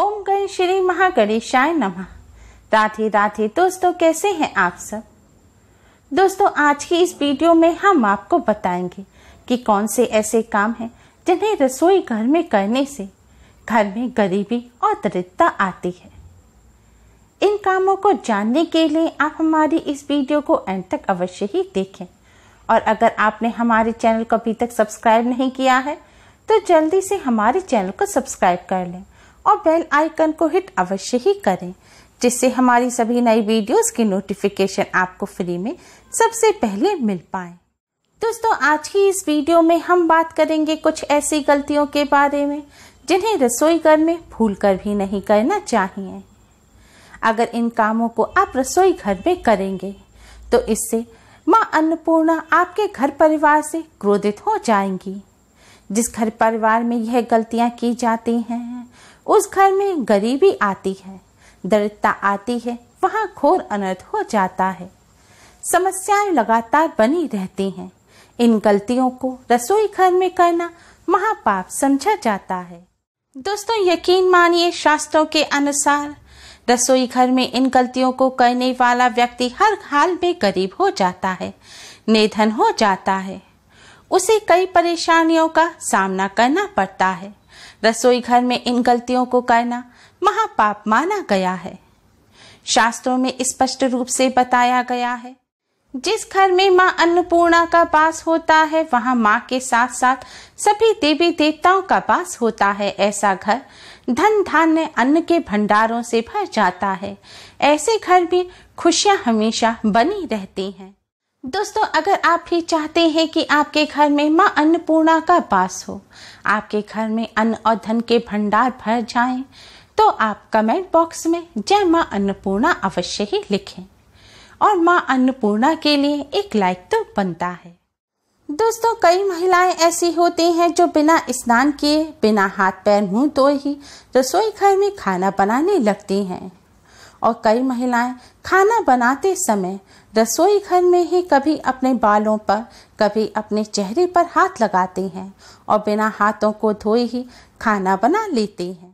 ओम गण श्री महागणेशाय नमः राधे राधे दोस्तों कैसे हैं आप सब दोस्तों आज की इस वीडियो में हम आपको बताएंगे कि कौन से ऐसे काम हैं जिन्हें रसोई घर में करने से घर में गरीबी और दरिद्रता आती है इन कामों को जानने के लिए आप हमारी इस वीडियो को एंड तक अवश्य ही देखें और अगर आपने हमारे चैनल को अभी तक सब्सक्राइब नहीं किया है तो जल्दी से हमारे चैनल को सब्सक्राइब कर लें और बेल आइकन को हिट अवश्य ही करें जिससे हमारी सभी नई वीडियोस की नोटिफिकेशन आपको फ्री में सबसे पहले मिल पाए दोस्तों आज की इस वीडियो में हम बात करेंगे कुछ ऐसी गलतियों के बारे में जिन्हें रसोई घर में भूल कर भी नहीं करना चाहिए अगर इन कामों को आप रसोई घर में करेंगे तो इससे माँ अन्नपूर्णा आपके घर परिवार से क्रोधित हो जाएंगी जिस घर परिवार में यह गलतियाँ की जाती हैं उस घर में गरीबी आती है दरिद्रता आती है वहाँ घोर अनर्थ हो जाता है समस्याएं लगातार बनी रहती हैं इन गलतियों को रसोई घर में करना महापाप समझा जाता है दोस्तों यकीन मानिए शास्त्रों के अनुसार रसोई घर में इन गलतियों को करने वाला व्यक्ति हर हाल में गरीब हो जाता है निधन हो जाता है उसे कई परेशानियों का सामना करना पड़ता है रसोई घर में इन गलतियों को करना महापाप माना गया है शास्त्रों में स्पष्ट रूप से बताया गया है जिस घर में माँ अन्नपूर्णा का पास होता है वहाँ माँ के साथ साथ सभी देवी देवताओं का पास होता है ऐसा घर धन धान्य अन्न के भंडारों से भर जाता है ऐसे घर में खुशियाँ हमेशा बनी रहती हैं दोस्तों अगर आप भी चाहते हैं कि आपके घर में माँ अन्नपूर्णा का पास हो आपके घर में अन्न और धन के भंडार भर जाएं, तो आप कमेंट बॉक्स में जय माँ अन्नपूर्णा अवश्य ही लिखें और माँ अन्नपूर्णा के लिए एक लाइक तो बनता है दोस्तों कई महिलाएं ऐसी होती हैं जो बिना स्नान किए बिना हाथ पैर मुंह तो ही रसोई घर में खाना बनाने लगती हैं और कई महिलाएं खाना बनाते समय रसोई घर में ही कभी अपने बालों पर कभी अपने चेहरे पर हाथ लगाती हैं और बिना हाथों को धोए ही खाना बना लेती हैं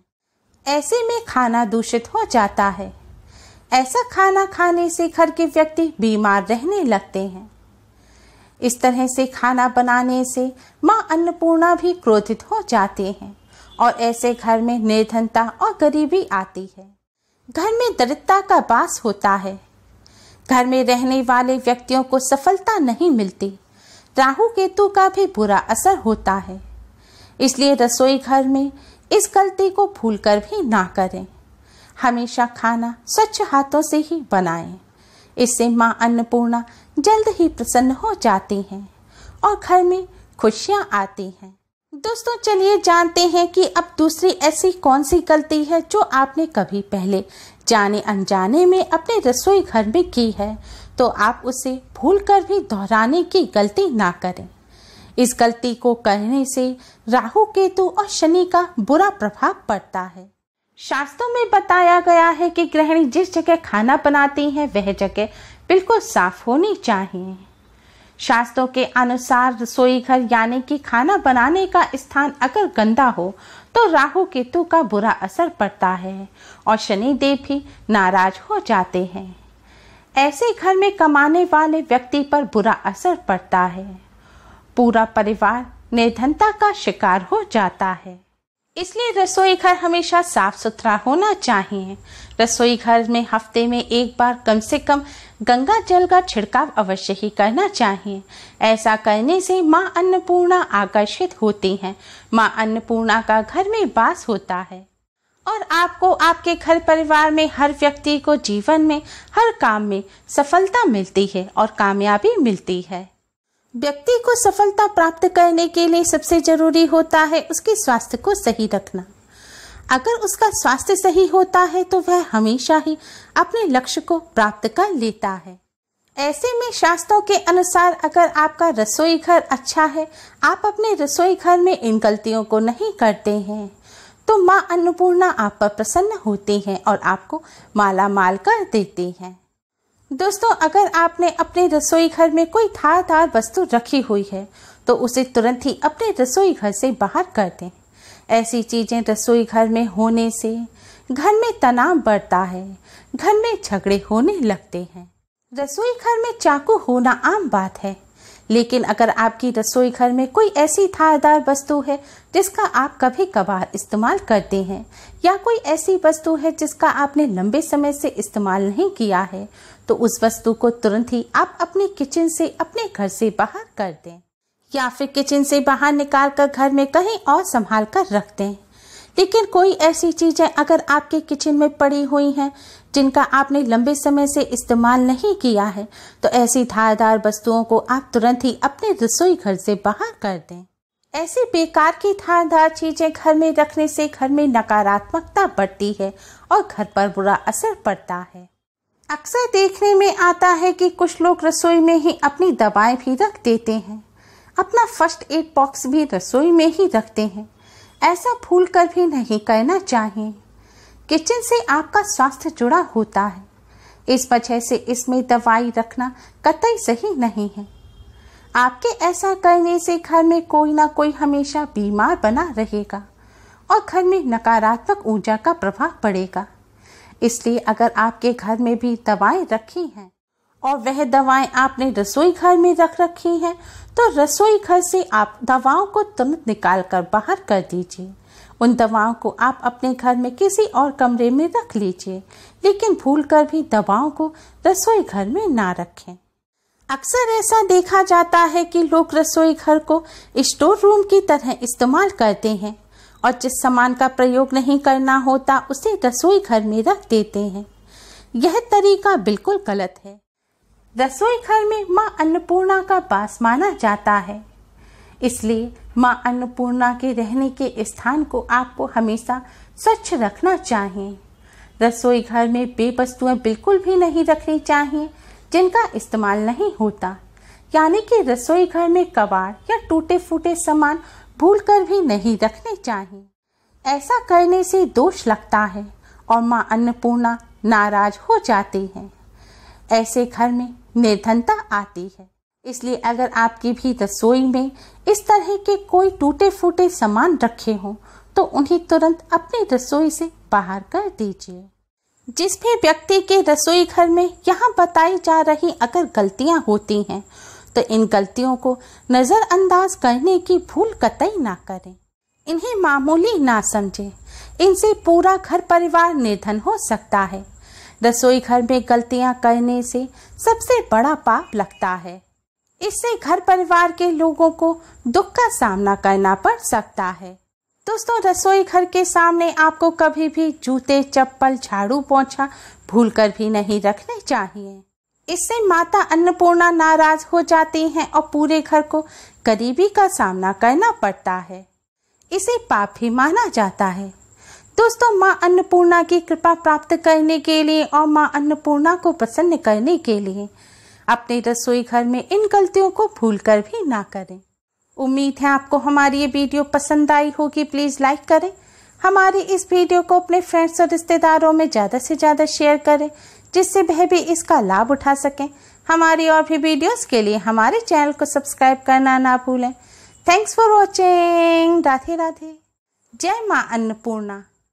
ऐसे में खाना दूषित हो जाता है ऐसा खाना खाने से घर के व्यक्ति बीमार रहने लगते हैं इस तरह से खाना बनाने से माँ अन्नपूर्णा भी क्रोधित हो जाते हैं और ऐसे घर में निर्धनता और गरीबी आती है घर में दरिद्रता का बास होता है घर में रहने वाले व्यक्तियों को सफलता नहीं मिलती राहु केतु का भी बुरा असर होता है इसलिए रसोई घर में इस गलती को भूलकर भी ना करें हमेशा खाना स्वच्छ हाथों से ही बनाएं। इससे माँ अन्नपूर्णा जल्द ही प्रसन्न हो जाती हैं और घर में खुशियाँ आती हैं दोस्तों चलिए जानते हैं कि अब दूसरी ऐसी कौन सी गलती है जो आपने कभी पहले जाने अनजाने में अपने रसोई घर में की है तो आप उसे भूल कर भी दोहराने की गलती ना करें इस गलती को करने से राहु केतु और शनि का बुरा प्रभाव पड़ता है शास्त्रों में बताया गया है कि ग्रहणी जिस जगह खाना बनाती हैं वह जगह बिल्कुल साफ होनी चाहिए शास्त्रों के अनुसार रसोई घर यानी कि खाना बनाने का स्थान अगर गंदा हो तो राहु केतु का बुरा असर पड़ता है और शनि देव भी नाराज हो जाते हैं ऐसे घर में कमाने वाले व्यक्ति पर बुरा असर पड़ता है पूरा परिवार निर्धनता का शिकार हो जाता है इसलिए रसोई घर हमेशा साफ सुथरा होना चाहिए रसोई घर में हफ्ते में एक बार कम से कम गंगा जल का छिड़काव अवश्य ही करना चाहिए ऐसा करने से माँ अन्नपूर्णा आकर्षित होती हैं माँ अन्नपूर्णा का घर में वास होता है और आपको आपके घर परिवार में हर व्यक्ति को जीवन में हर काम में सफलता मिलती है और कामयाबी मिलती है व्यक्ति को सफलता प्राप्त करने के लिए सबसे जरूरी होता है उसके स्वास्थ्य को सही रखना अगर उसका स्वास्थ्य सही होता है तो वह हमेशा ही अपने लक्ष्य को प्राप्त कर लेता है ऐसे में शास्त्रों के अनुसार अगर आपका रसोई घर अच्छा है आप अपने रसोई घर में इन गलतियों को नहीं करते हैं तो माँ अन्नपूर्णा आप पर प्रसन्न होती हैं और आपको माला माल कर देती हैं दोस्तों अगर आपने अपने रसोई घर में कोई धारदार वस्तु रखी हुई है तो उसे तुरंत ही अपने रसोई घर से बाहर कर दें ऐसी चीज़ें रसोई घर में होने से घर में तनाव बढ़ता है घर में झगड़े होने लगते हैं रसोई घर में चाकू होना आम बात है लेकिन अगर आपकी रसोई घर में कोई ऐसी धारदार वस्तु है जिसका आप कभी कभार इस्तेमाल करते हैं या कोई ऐसी वस्तु है जिसका आपने लंबे समय से इस्तेमाल नहीं किया है तो उस वस्तु को तुरंत ही आप अपने किचन से अपने घर से बाहर कर दें या फिर किचन से बाहर निकाल कर घर में कहीं और संभाल कर रख दें लेकिन कोई ऐसी चीज़ें अगर आपके किचन में पड़ी हुई हैं जिनका आपने लंबे समय से इस्तेमाल नहीं किया है तो ऐसी धारदार वस्तुओं को आप तुरंत ही अपने रसोई घर से बाहर कर दें ऐसी बेकार की धारदार चीज़ें घर में रखने से घर में नकारात्मकता बढ़ती है और घर पर बुरा असर पड़ता है अक्सर देखने में आता है कि कुछ लोग रसोई में ही अपनी दवाएं भी रख देते हैं अपना फर्स्ट एड बॉक्स भी रसोई में ही रखते हैं ऐसा भूल कर भी नहीं करना चाहिए किचन से आपका स्वास्थ्य जुड़ा होता है इस वजह से इसमें दवाई रखना कतई सही नहीं है आपके ऐसा करने से घर में कोई ना कोई हमेशा बीमार बना रहेगा और घर में नकारात्मक ऊर्जा का प्रभाव पड़ेगा इसलिए अगर आपके घर में भी दवाएं रखी हैं और वह दवाएं आपने रसोई घर में रख रखी हैं तो रसोई घर से आप दवाओं को तुरंत निकाल कर बाहर कर दीजिए उन दवाओं को आप अपने घर में किसी और कमरे में रख लीजिए लेकिन भूल कर भी दवाओं को रसोई घर में ना रखें अक्सर ऐसा देखा जाता है कि लोग रसोई घर को स्टोर रूम की तरह इस्तेमाल करते हैं और जिस सामान का प्रयोग नहीं करना होता उसे रसोई घर में रख देते हैं यह तरीका बिल्कुल गलत है रसोई घर में माँ अन्नपूर्णा का पास माना जाता है इसलिए माँ अन्नपूर्णा के रहने के स्थान को आपको हमेशा स्वच्छ रखना चाहिए रसोई घर में बेवस्तुएं बिल्कुल भी नहीं रखनी चाहिए जिनका इस्तेमाल नहीं होता यानी कि रसोई घर में कबाड़ या टूटे फूटे सामान भूलकर भी नहीं रखने चाहिए ऐसा करने से दोष लगता है और माँ अन्नपूर्णा नाराज हो जाती हैं ऐसे घर में निर्धनता आती है इसलिए अगर आपकी भी रसोई में इस तरह के कोई टूटे फूटे सामान रखे हों तो उन्हें तुरंत अपनी रसोई से बाहर कर दीजिए जिस भी व्यक्ति के रसोई घर में यहाँ बताई जा रही अगर गलतियाँ होती हैं तो इन गलतियों को नज़रअंदाज करने की भूल कतई ना करें इन्हें मामूली ना समझें इनसे पूरा घर परिवार निर्धन हो सकता है रसोई घर में गलतियां करने से सबसे बड़ा पाप लगता है इससे घर परिवार के लोगों को दुख का सामना करना पड़ सकता है दोस्तों रसोई घर के सामने आपको कभी भी जूते चप्पल झाड़ू पोछा भूल कर भी नहीं रखने चाहिए इससे माता अन्नपूर्णा नाराज हो जाती हैं और पूरे घर को गरीबी का सामना करना पड़ता है इसे पाप भी माना जाता है दोस्तों माँ अन्नपूर्णा की कृपा प्राप्त करने के लिए और माँ अन्नपूर्णा को प्रसन्न करने के लिए अपने रसोई घर में इन गलतियों को भूल कर भी ना करें उम्मीद है आपको हमारी ये वीडियो पसंद आई होगी प्लीज़ लाइक करें हमारे इस वीडियो को अपने फ्रेंड्स और रिश्तेदारों में ज़्यादा से ज़्यादा शेयर करें जिससे वह भी इसका लाभ उठा सकें हमारी और भी वीडियोस के लिए हमारे चैनल को सब्सक्राइब करना ना भूलें thanks for watching Radhe Radhe जय माँ अन्नपूर्णा